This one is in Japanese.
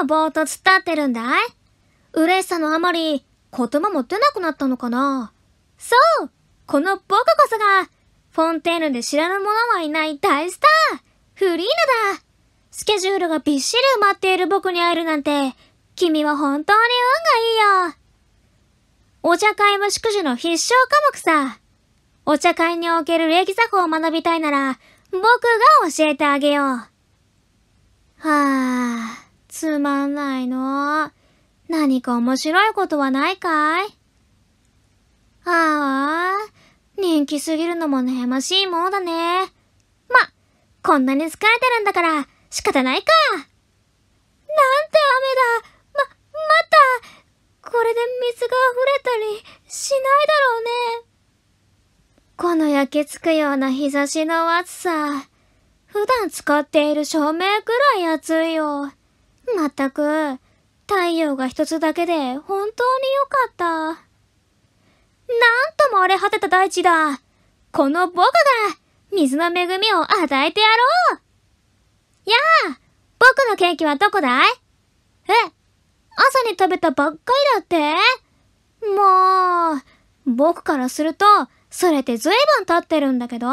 をぼーっと突っ立ってるんだい嬉しさのあまり、言葉も出なくなったのかなそうこの僕こそが、フォンテーヌで知らぬ者はいない大スター、フリーナだスケジュールがびっしり埋まっている僕に会えるなんて、君は本当に運がいいよ。お茶会は祝辞の必勝科目さ。お茶会における礼儀作法を学びたいなら、僕が教えてあげよう。つまんないの。何か面白いことはないかいああ、人気すぎるのも悩ましいものだね。ま、こんなに疲れてるんだから仕方ないか。なんて雨だ。ま、また、これで水が溢れたりしないだろうね。この焼けつくような日差しの暑さ。普段使っている照明くらい暑いよ。まったく、太陽が一つだけで本当に良かった。なんとも荒れ果てた大地だ。この僕が水の恵みを与えてやろう。やあ、僕のケーキはどこだいえ、朝に食べたばっかりだってもう、僕からすると、それって随分経ってるんだけど。